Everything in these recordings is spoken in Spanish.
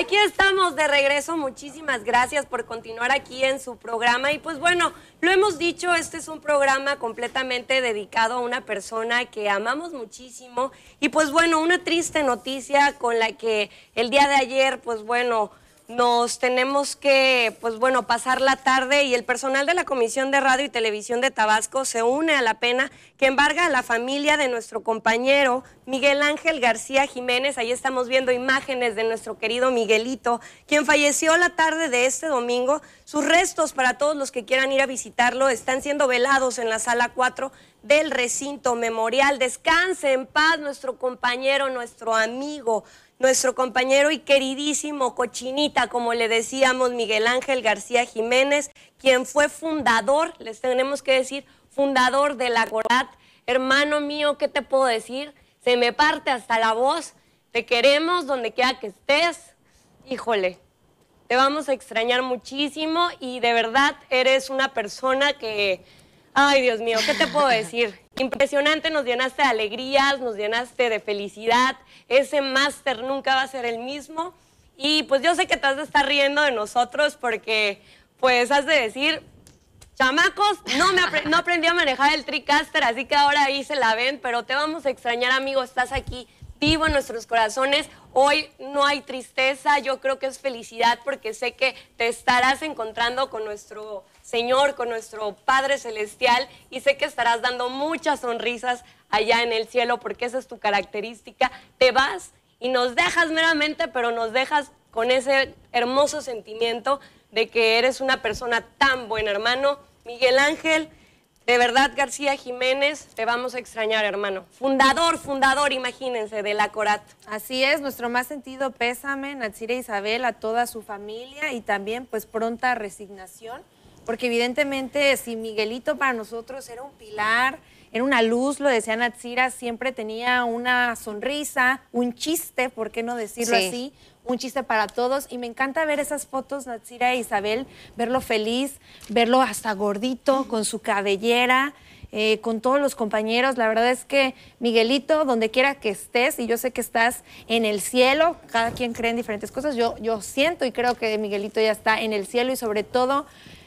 Aquí estamos de regreso. Muchísimas gracias por continuar aquí en su programa. Y pues bueno, lo hemos dicho, este es un programa completamente dedicado a una persona que amamos muchísimo. Y pues bueno, una triste noticia con la que el día de ayer, pues bueno, nos tenemos que, pues bueno, pasar la tarde y el personal de la Comisión de Radio y Televisión de Tabasco se une a la pena que embarga a la familia de nuestro compañero Miguel Ángel García Jiménez. Ahí estamos viendo imágenes de nuestro querido Miguelito, quien falleció la tarde de este domingo. Sus restos, para todos los que quieran ir a visitarlo, están siendo velados en la sala 4 del recinto memorial. Descanse en paz nuestro compañero, nuestro amigo, nuestro compañero y queridísimo cochinita, como le decíamos, Miguel Ángel García Jiménez, quien fue fundador, les tenemos que decir, fundador de la Corat. Hermano mío, ¿qué te puedo decir? Se me parte hasta la voz. Te queremos donde quiera que estés. Híjole, te vamos a extrañar muchísimo y de verdad eres una persona que Ay, Dios mío, ¿qué te puedo decir? Impresionante, nos llenaste de alegrías, nos llenaste de felicidad. Ese máster nunca va a ser el mismo. Y pues yo sé que te has de estar riendo de nosotros porque pues has de decir, chamacos, no, me no aprendí a manejar el TriCaster, así que ahora ahí se la ven, pero te vamos a extrañar, amigo, estás aquí vivo en nuestros corazones. Hoy no hay tristeza, yo creo que es felicidad porque sé que te estarás encontrando con nuestro Señor, con nuestro Padre Celestial y sé que estarás dando muchas sonrisas allá en el cielo porque esa es tu característica. Te vas y nos dejas meramente, pero nos dejas con ese hermoso sentimiento de que eres una persona tan buena, hermano. Miguel Ángel, de verdad, García Jiménez, te vamos a extrañar, hermano. Fundador, fundador, imagínense, de la Corat. Así es, nuestro más sentido pésame, Natsira e Isabel, a toda su familia y también pues pronta resignación, porque evidentemente si Miguelito para nosotros era un pilar, era una luz, lo decía Natsira, siempre tenía una sonrisa, un chiste, ¿por qué no decirlo así? Un chiste para todos. Y me encanta ver esas fotos, Natsira e Isabel, verlo feliz, verlo hasta gordito, con su cabellera. Eh, con todos los compañeros. La verdad es que, Miguelito, donde quiera que estés, y yo sé que estás en el cielo, cada quien cree en diferentes cosas, yo, yo siento y creo que Miguelito ya está en el cielo y sobre todo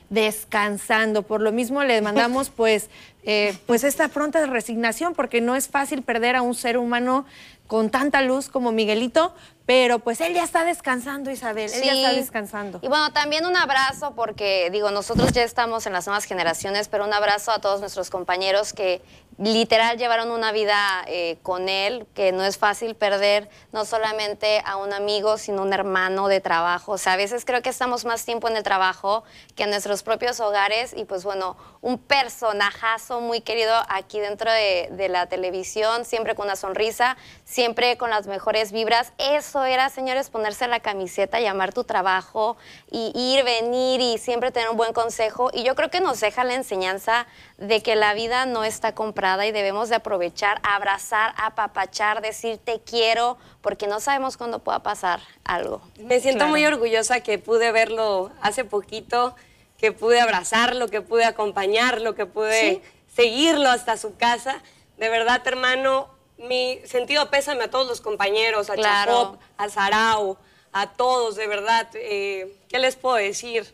descansando. Por lo mismo le mandamos pues eh, pues esta de resignación, porque no es fácil perder a un ser humano con tanta luz como Miguelito, pero pues él ya está descansando, Isabel, él ya está descansando. Y bueno, también un abrazo, porque digo, nosotros ya estamos en las nuevas generaciones, pero un abrazo a todos nuestros compañeros que literal llevaron una vida eh, con él, que no es fácil perder no solamente a un amigo, sino un hermano de trabajo. O sea, a veces creo que estamos más tiempo en el trabajo que en nuestros propios hogares y pues bueno, un personajazo muy querido aquí dentro de, la televisión, siempre con una sonrisa, siempre con las mejores vibras. Eso era, señores, ponerse la camiseta, llamar tu trabajo ir, venir y siempre tener un buen consejo. Y yo creo que nos deja la enseñanza de que la vida no está comprada y debemos de aprovechar, abrazar, apapachar, decir te quiero, porque no sabemos cuándo pueda pasar algo. Me siento muy orgullosa que pude verlo hace poquito que pude abrazarlo, que pude acompañarlo, que pude seguirlo hasta su casa. De verdad, hermano, mi sentido pésame a todos los compañeros, a claro. a Sarao, a todos, de verdad. Eh, ¿Qué les puedo decir?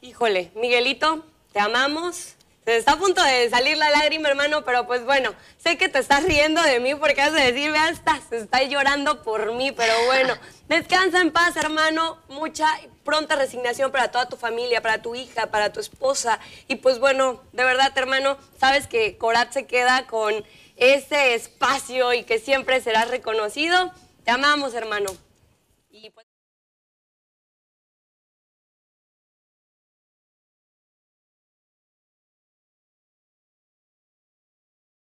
Híjole, Miguelito, te amamos está a punto de salir la lágrima, hermano, pero pues bueno, sé que te estás riendo de mí porque has de decir, vea, está, se llorando por mí, pero bueno, descansa en paz, hermano. Mucha pronta resignación para toda tu familia, para tu hija, para tu esposa. Y pues bueno, de verdad, hermano, sabes que Corat se queda con ese espacio y que siempre serás reconocido. Te amamos, hermano. Y pues